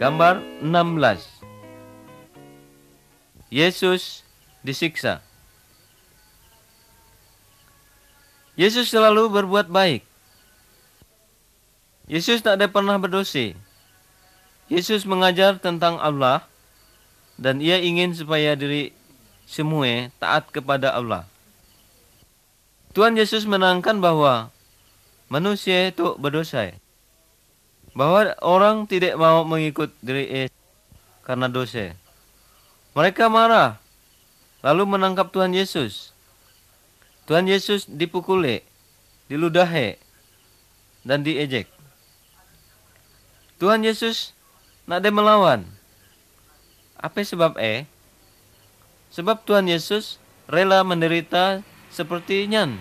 Gambar 16 Yesus disiksa Yesus selalu berbuat baik. Yesus tak ada pernah berdosa. Yesus mengajar tentang Allah dan ia ingin supaya diri semua taat kepada Allah. Tuhan Yesus menangkan bahwa manusia itu berdosa bahwa orang tidak mau mengikut diri Yesus karena dosa. Mereka marah, lalu menangkap Tuhan Yesus. Tuhan Yesus dipukuli, diludahi, dan diejek. Tuhan Yesus nak dia melawan. Apa sebab eh? Sebab Tuhan Yesus rela menderita seperti nyan.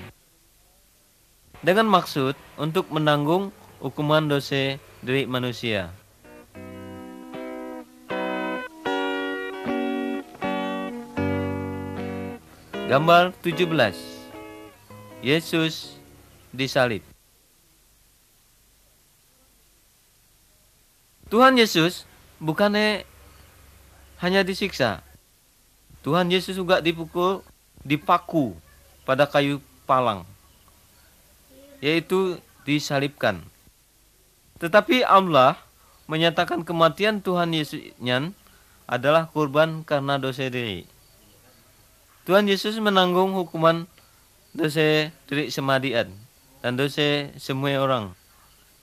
Dengan maksud untuk menanggung hukuman dosa duit manusia. Gambar 17 Yesus disalib Tuhan Yesus bukannya hanya disiksa Tuhan Yesus juga dipukul dipaku pada kayu palang yaitu disalibkan tetapi Allah menyatakan kematian Tuhan Yesusnya adalah kurban karena dosa diri. Tuhan Yesus menanggung hukuman dosa diri semadian dan dosa semua orang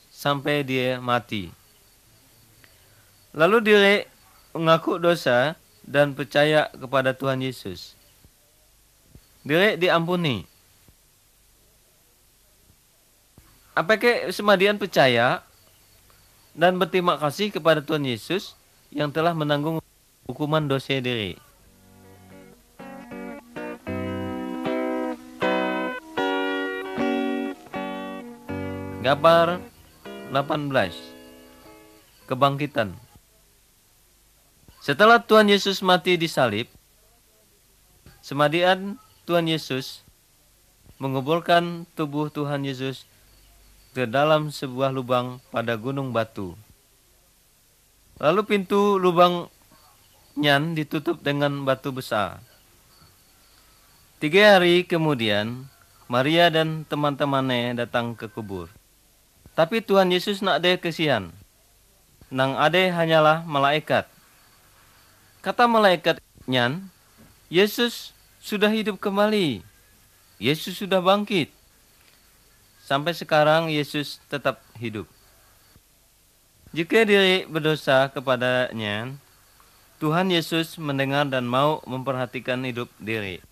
sampai dia mati. Lalu dia mengaku dosa dan percaya kepada Tuhan Yesus. Dia diampuni. Apakah semadian percaya dan berterima kasih kepada Tuhan Yesus yang telah menanggung hukuman dosa diri. Gambar 18 Kebangkitan Setelah Tuhan Yesus mati di salib, semadian Tuhan Yesus menguburkan tubuh Tuhan Yesus ke dalam sebuah lubang pada gunung batu. Lalu pintu lubang Nyan ditutup dengan batu besar. Tiga hari kemudian, Maria dan teman-temannya datang ke kubur. Tapi Tuhan Yesus nak deh kesian. Nang ade hanyalah malaikat. Kata malaikat Nyan, Yesus sudah hidup kembali. Yesus sudah bangkit. Sampai sekarang Yesus tetap hidup. Jika diri berdosa kepadanya, Tuhan Yesus mendengar dan mau memperhatikan hidup diri.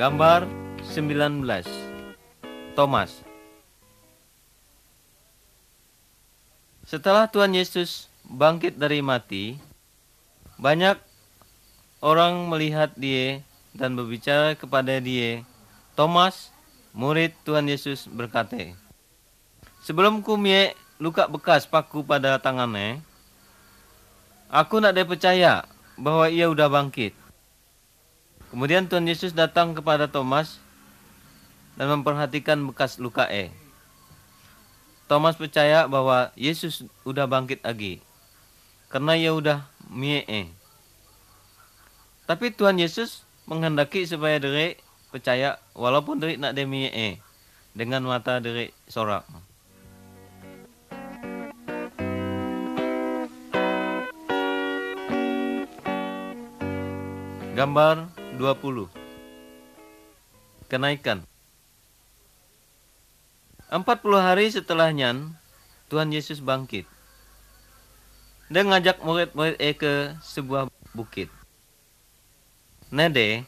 Gambar 19 Thomas Setelah Tuhan Yesus bangkit dari mati, banyak orang melihat dia dan berbicara kepada dia, Thomas, murid Tuhan Yesus berkata, Sebelum kumie luka bekas paku pada tangannya, aku nak dia percaya bahwa ia sudah bangkit. Kemudian Tuhan Yesus datang kepada Thomas dan memperhatikan bekas luka E. Thomas percaya bahwa Yesus sudah bangkit lagi. Karena ia sudah mie. -e tapi Tuhan Yesus menghendaki supaya dere percaya walaupun dere nak demi eh dengan mata dere sorak gambar 20 kenaikan 40 hari setelahnya Tuhan Yesus bangkit dan ngajak murid-murid eh ke sebuah bukit Nede,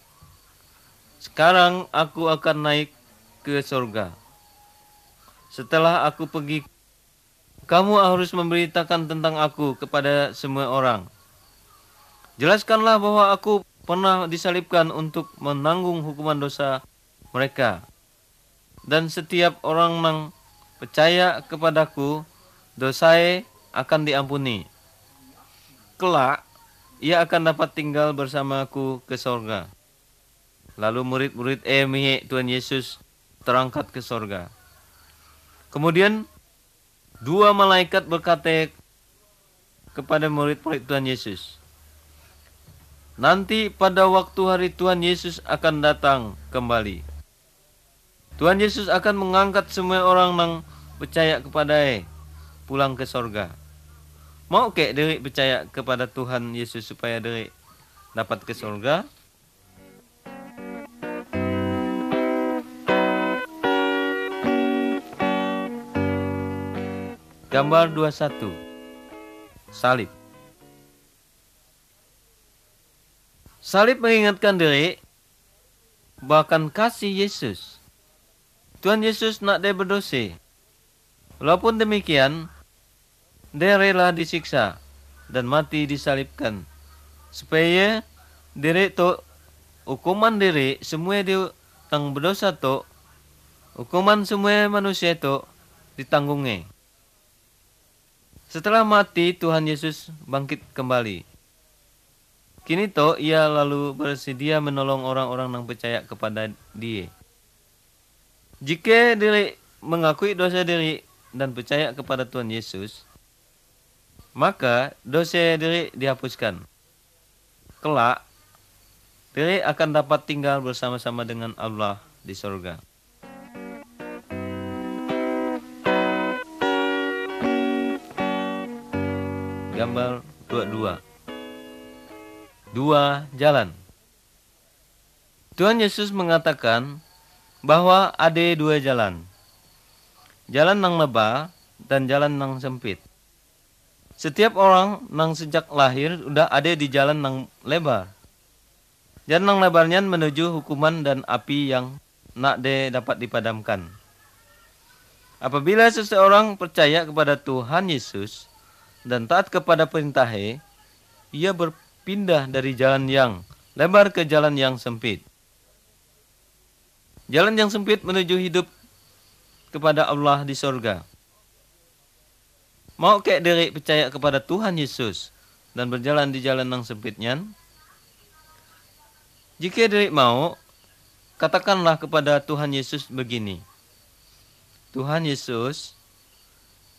sekarang aku akan naik ke surga. Setelah aku pergi, kamu harus memberitakan tentang aku kepada semua orang. Jelaskanlah bahwa aku pernah disalibkan untuk menanggung hukuman dosa mereka. Dan setiap orang yang percaya kepadaku, dosa akan diampuni. Kelak, ia akan dapat tinggal bersamaku ke sorga. Lalu murid-murid Emi Tuhan Yesus terangkat ke sorga. Kemudian dua malaikat berkata kepada murid-murid Tuhan Yesus. Nanti pada waktu hari Tuhan Yesus akan datang kembali. Tuhan Yesus akan mengangkat semua orang yang percaya kepada pulang ke sorga. Mau ke diri percaya kepada Tuhan Yesus supaya diri dapat ke surga? Gambar 21 Salib Salib mengingatkan diri bahkan kasih Yesus. Tuhan Yesus nak dia berdosa. Walaupun demikian, dia rela disiksa dan mati disalibkan supaya diri tu hukuman diri semua dia tang berdosa tu hukuman semua manusia tu ditanggungnya setelah mati Tuhan Yesus bangkit kembali kini tu ia lalu bersedia menolong orang-orang yang percaya kepada dia jika diri mengakui dosa diri dan percaya kepada Tuhan Yesus, maka dosa diri dihapuskan. Kelak, diri akan dapat tinggal bersama-sama dengan Allah di surga. Gambar 22 Dua jalan Tuhan Yesus mengatakan bahwa ada dua jalan. Jalan yang lebar dan jalan yang sempit setiap orang nang sejak lahir udah ada di jalan nang lebar. Jalan nang lebarnya menuju hukuman dan api yang nak de dapat dipadamkan. Apabila seseorang percaya kepada Tuhan Yesus dan taat kepada perintahnya, ia berpindah dari jalan yang lebar ke jalan yang sempit. Jalan yang sempit menuju hidup kepada Allah di sorga. Mau kek diri percaya kepada Tuhan Yesus dan berjalan di jalan yang sempitnya? Jika diri mau, katakanlah kepada Tuhan Yesus begini. Tuhan Yesus,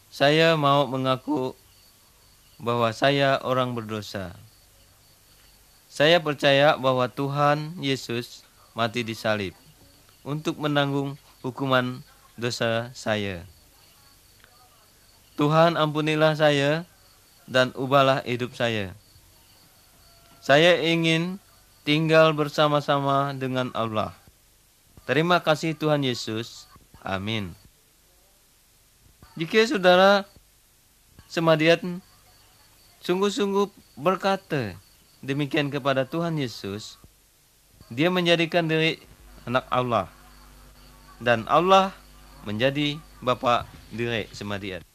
saya mau mengaku bahwa saya orang berdosa. Saya percaya bahwa Tuhan Yesus mati di salib untuk menanggung hukuman dosa saya. Tuhan ampunilah saya dan ubahlah hidup saya. Saya ingin tinggal bersama-sama dengan Allah. Terima kasih Tuhan Yesus. Amin. Jika saudara semadian sungguh-sungguh berkata demikian kepada Tuhan Yesus, dia menjadikan diri anak Allah dan Allah menjadi bapak diri semadian.